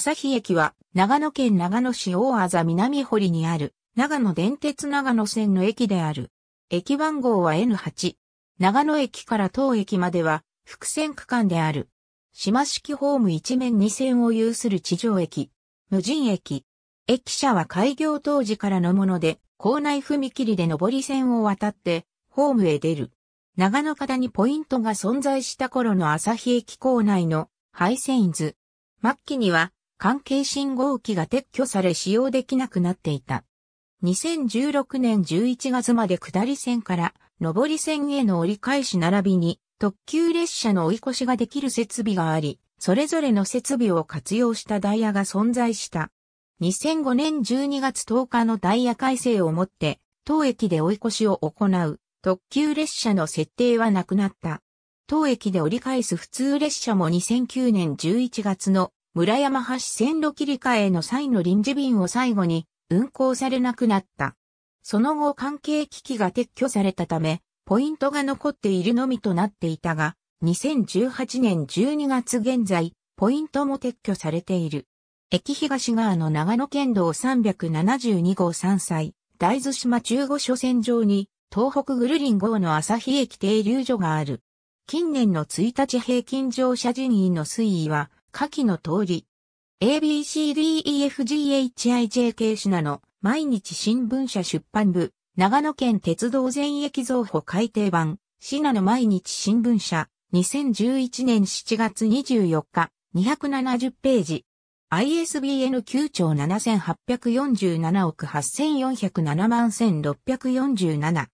朝日駅は、長野県長野市大麻南堀にある、長野電鉄長野線の駅である。駅番号は N8。長野駅から当駅までは、複線区間である。島式ホーム一面二線を有する地上駅。無人駅。駅舎は開業当時からのもので、校内踏切で上り線を渡って、ホームへ出る。長野方にポイントが存在した頃の朝日駅構内の、配線図。末期には、関係信号機が撤去され使用できなくなっていた。2016年11月まで下り線から上り線への折り返し並びに特急列車の追い越しができる設備があり、それぞれの設備を活用したダイヤが存在した。2005年12月10日のダイヤ改正をもって、当駅で追い越しを行う特急列車の設定はなくなった。当駅で折り返す普通列車も2009年11月の村山橋線路切り替えの際の臨時便を最後に運行されなくなった。その後関係機器が撤去されたため、ポイントが残っているのみとなっていたが、2018年12月現在、ポイントも撤去されている。駅東側の長野県道372号山歳。大豆島中央所線上に、東北ぐるりん号の朝日駅停留所がある。近年の1日平均乗車人員の推移は、下記の通り。ABCDEFGHIJK ナの毎日新聞社出版部、長野県鉄道全駅増補改訂版、シナの毎日新聞社、2011年7月24日、270ページ。ISBN 9兆7847億8407万1647。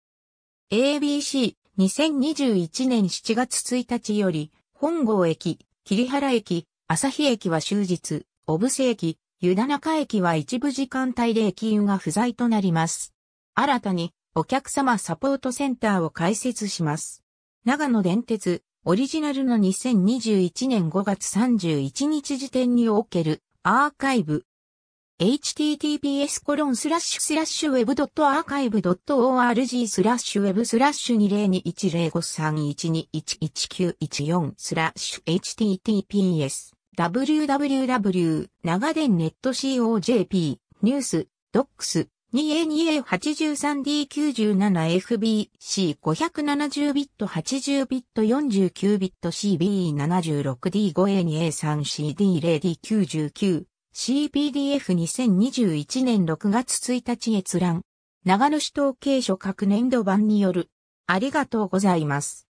ABC、2021年7月1日より、本郷駅、桐原駅、朝日駅は終日、小布施駅、湯田中駅は一部時間帯で駅員が不在となります。新たに、お客様サポートセンターを開設します。長野電鉄、オリジナルの2021年5月31日時点におけるアーカイブ。https コロンスラッシュスラッシュウェブドットアーカイブドット org スラッシュウェブスラッシュ2 0 2 1 0 5 3 1 1 1 9 1 4スラッシュ https www 長電ネット COJP ニュースドックス 2A2A83D97FBC570 ビット80ビット49ビット CB76D5A2A3CD0D99 CPDF2021 年6月1日閲覧長野市統計所各年度版によるありがとうございます。